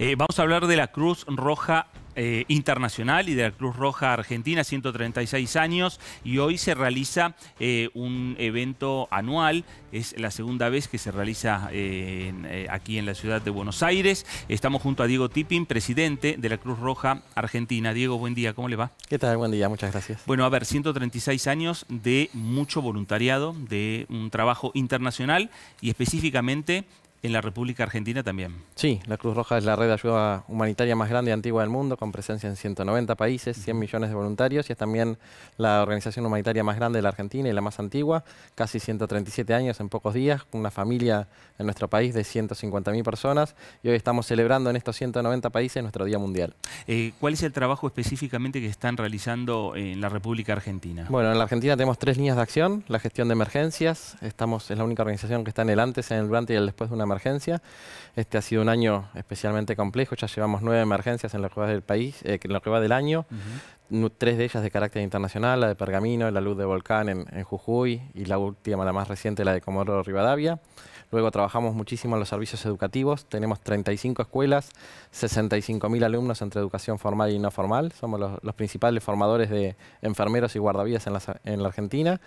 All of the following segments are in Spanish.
Eh, vamos a hablar de la Cruz Roja eh, internacional y de la Cruz Roja Argentina, 136 años, y hoy se realiza eh, un evento anual, es la segunda vez que se realiza aquí en la ciudad de Buenos Aires. Estamos junto a Diego Tipping, presidente de la Cruz Roja Argentina. Diego, buen día, ¿cómo le va? ¿Qué tal? Buen día, muchas gracias. Bueno, a ver, 136 años de mucho voluntariado, de un trabajo internacional y específicamente en la República Argentina también. Sí, la Cruz Roja es la red de ayuda humanitaria más grande y antigua del mundo, con presencia en 190 países, 100 millones de voluntarios, y es también la organización humanitaria más grande de la Argentina y la más antigua, casi 137 años en pocos días, con una familia en nuestro país de 150.000 personas, y hoy estamos celebrando en estos 190 países nuestro Día Mundial. Eh, ¿Cuál es el trabajo específicamente que están realizando en la República Argentina? Bueno, en la Argentina tenemos tres líneas de acción, la gestión de emergencias, estamos, es la única organización que está en el antes, en el durante y el después de una emergencia. Este ha sido un año especialmente complejo, ya llevamos nueve emergencias en lo que va del país, eh, en lo que va del año tres de ellas de carácter internacional, la de Pergamino, la Luz de Volcán en, Jujuy y la última, la más reciente, la de Comodoro Rivadavia. Luego trabajamos muchísimo en los servicios educativos, tenemos 35 escuelas, 65.000 alumnos entre educación formal y no formal, somos los, principales formadores de enfermeros y guardavías en en la Argentina.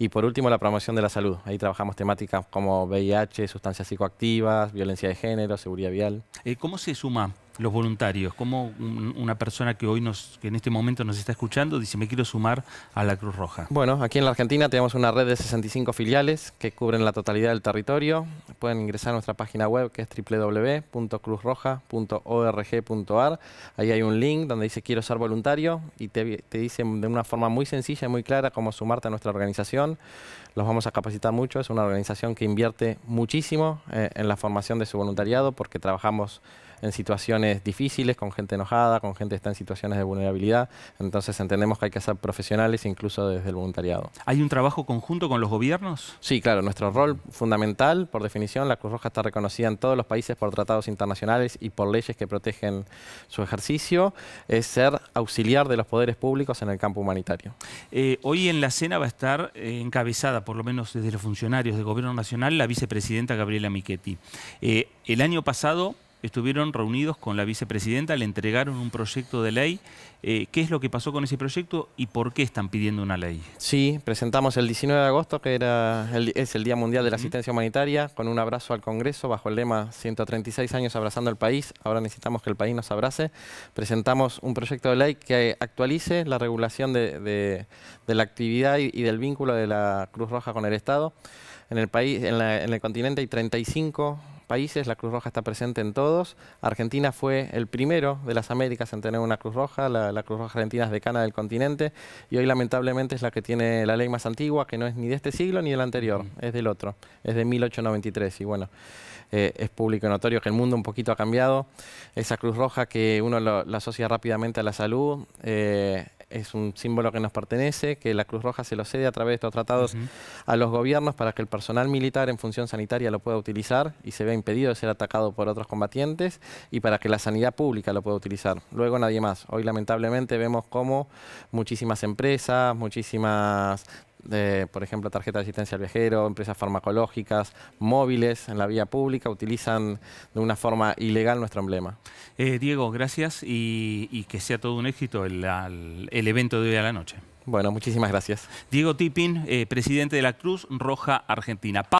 Y por último, la promoción de la salud, ahí trabajamos temáticas como VIH, sustancias psicoactivas, violencia de género, seguridad vial. Eh, ¿Cómo se suma los voluntarios? ¿Cómo una persona que hoy nos, que en este momento nos está escuchando dice me quiero sumar a la Cruz Roja? Bueno, aquí en la Argentina tenemos una red de 65 filiales que cubren la totalidad del territorio. Pueden ingresar a nuestra página web que es www.cruzroja.org.ar. Ahí hay un link donde dice quiero ser voluntario y te, te dicen de una forma muy sencilla y muy clara cómo sumarte a nuestra organización. Los vamos a capacitar mucho. Es una organización que invierte muchísimo eh, en la formación de su voluntariado porque trabajamos en situaciones difíciles, con gente enojada, con gente que está en situaciones de vulnerabilidad. Entonces entendemos que hay que ser profesionales incluso desde el voluntariado. ¿Hay un trabajo conjunto con los gobiernos? Sí, claro. Nuestro rol fundamental, por definición, la Cruz Roja está reconocida en todos los países por tratados internacionales y por leyes que protegen su ejercicio, es ser auxiliar de los poderes públicos en el campo humanitario. Eh, hoy en la cena va a estar eh, encabezada, por lo menos desde los funcionarios del Gobierno Nacional, la vicepresidenta Gabriela Michetti. Eh, el año pasado estuvieron reunidos con la vicepresidenta, le entregaron un proyecto de ley. Eh, ¿Qué es lo que pasó con ese proyecto y por qué están pidiendo una ley? Sí, presentamos el 19 de agosto, que era es el Día Mundial de la Asistencia Humanitaria, con un abrazo al Congreso bajo el lema 136 años abrazando al país, ahora necesitamos que el país nos abrace. Presentamos un proyecto de ley que actualice la regulación de, la actividad y, del vínculo de la Cruz Roja con el Estado. En el país, en, en, el continente hay 35 países, la Cruz Roja está presente en todos. Argentina fue el primero de las Américas en tener una Cruz Roja, la, Cruz Roja Argentina es decana del continente y hoy lamentablemente es la que tiene la ley más antigua, que no es ni de este siglo ni del anterior, es del otro, es de 1893 y bueno, eh, es público y notorio que el mundo un poquito ha cambiado. Esa Cruz Roja que uno la asocia rápidamente a la salud, eh, es un símbolo que nos pertenece, que la Cruz Roja se lo cede a través de estos tratados a los gobiernos para que el personal militar en función sanitaria lo pueda utilizar y se vea impedido de ser atacado por otros combatientes y para que la sanidad pública lo pueda utilizar. Luego nadie más. Hoy lamentablemente vemos cómo muchísimas empresas, muchísimas por ejemplo, tarjeta de asistencia al viajero, empresas farmacológicas, móviles en la vía pública, utilizan de una forma ilegal nuestro emblema. Eh, Diego, gracias y, que sea todo un éxito el, evento de hoy a la noche. Bueno, muchísimas gracias. Diego Tipping, eh, presidente de la Cruz Roja Argentina.